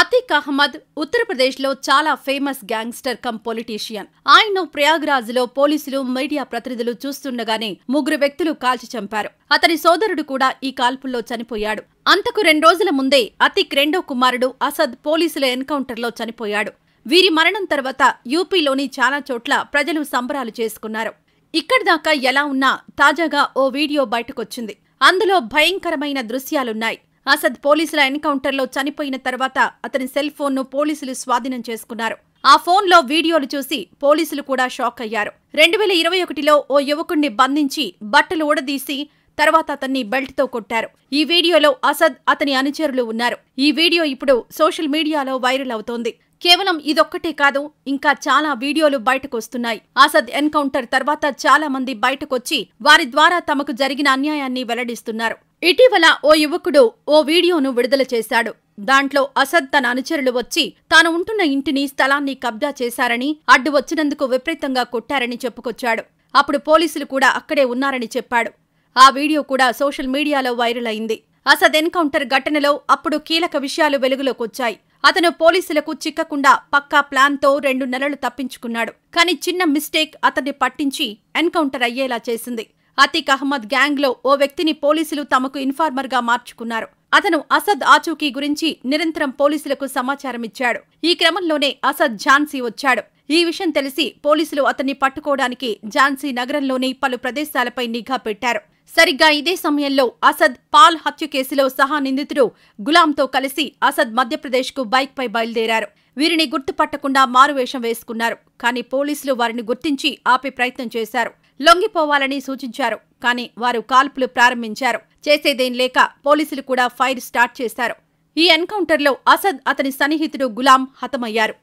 అతీక్ అహ్మద్ ఉత్తరప్రదేశ్లో చాలా famous gangster cum politician Prayagraj లో పోలీసులు మీడియా ప్రతినిధులు చూస్తుండగానే ముగ్గురు వ్యక్తులు కాల్చి చంపారు అతని సోదరుడు కూడా ఈ కాల్పుల్లో చనిపోయాడు అంతకు రెండు రోజుల ముందే అతిక్ రెండో కుమారుడు అసద్ పోలీసుల ఎన్కౌంటర్లో చనిపోయాడు వీరి మరణం తర్వాత యూపీలోని చాలా చోట్ల ప్రజలు సంబరాలు చేసుకున్నారు ఇక్కడిదాకా ఎలా ఉన్నా తాజాగా ఓ వీడియో బయటకొచ్చింది అందులో భయంకరమైన దృశ్యాలున్నాయి అసద్ పోలీసుల ఎన్కౌంటర్లో చనిపోయిన తర్వాత అతని సెల్ ఫోన్ను పోలీసులు స్వాధీనం చేసుకున్నారు ఆ ఫోన్లో వీడియోలు చూసి పోలీసులు కూడా షాక్ అయ్యారు రెండు వేల ఇరవై ఒకటిలో ఓ యువకుణ్ణి బంధించి బట్టలు ఊడదీసి తర్వాత అతన్ని బెల్ట్తో కొట్టారు ఈ వీడియోలో అసద్ అతని అనుచరులు ఉన్నారు ఈ వీడియో ఇప్పుడు సోషల్ మీడియాలో వైరల్ అవుతోంది కేవలం ఇదొక్కటే కాదు ఇంకా చాలా వీడియోలు బయటకు వస్తున్నాయి ఆసద్ ఎన్కౌంటర్ తర్వాత చాలా మంది బయటకొచ్చి వారి ద్వారా తమకు జరిగిన అన్యాయాన్ని వెల్లడిస్తున్నారు ఇటీవల ఓ యువకుడు ఓ వీడియోను విడుదల చేశాడు దాంట్లో అసద్ తన అనుచరులు వచ్చి తాను ఉంటున్న ఇంటిని స్థలాన్ని కబ్జా చేశారని అడ్డు వచ్చినందుకు విపరీతంగా కొట్టారని చెప్పుకొచ్చాడు అప్పుడు పోలీసులు కూడా అక్కడే ఉన్నారని చెప్పాడు ఆ వీడియో కూడా సోషల్ మీడియాలో వైరల్ అయింది అసద్ ఎన్కౌంటర్ ఘటనలో అప్పుడు కీలక విషయాలు వెలుగులోకొచ్చాయి అతను పోలీసులకు చిక్కకుండా పక్కా ప్లాన్తో రెండు నెలలు తప్పించుకున్నాడు కానీ చిన్న మిస్టేక్ అతన్ని పట్టించి ఎన్కౌంటర్ అయ్యేలా చేసింది అతీక్ అహ్మద్ గ్యాంగ్లో ఓ వ్యక్తిని పోలీసులు తమకు ఇన్ఫార్మర్గా మార్చుకున్నారు అతను అసద్ ఆచూకీ గురించి నిరంతరం పోలీసులకు సమాచారం ఇచ్చాడు ఈ క్రమంలోనే అసద్ ఝాన్సీ వచ్చాడు ఈ విషయం తెలిసి పోలీసులు అతన్ని పట్టుకోవడానికి ఝాన్సీ నగరంలోని పలు ప్రదేశాలపై నిఘా పెట్టారు సరిగ్గా ఇదే సమయంలో అసద్ పాల్ హత్య కేసులో సహా నిందితుడు గులాంతో కలిసి అసద్ మధ్యప్రదేశ్కు బైక్పై బయలుదేరారు వీరిని గుర్తుపట్టకుండా మారువేషం వేసుకున్నారు కానీ పోలీసులు వారిని గుర్తించి ఆపే ప్రయత్నం చేశారు లొంగిపోవాలని సూచించారు కానీ వారు కాల్పులు ప్రారంభించారు చేసేదేం లేక పోలీసులు కూడా ఫైర్ స్టార్ట్ చేశారు ఈ ఎన్కౌంటర్లో అసద్ అతని సన్నిహితుడు గులాం హతమయ్యారు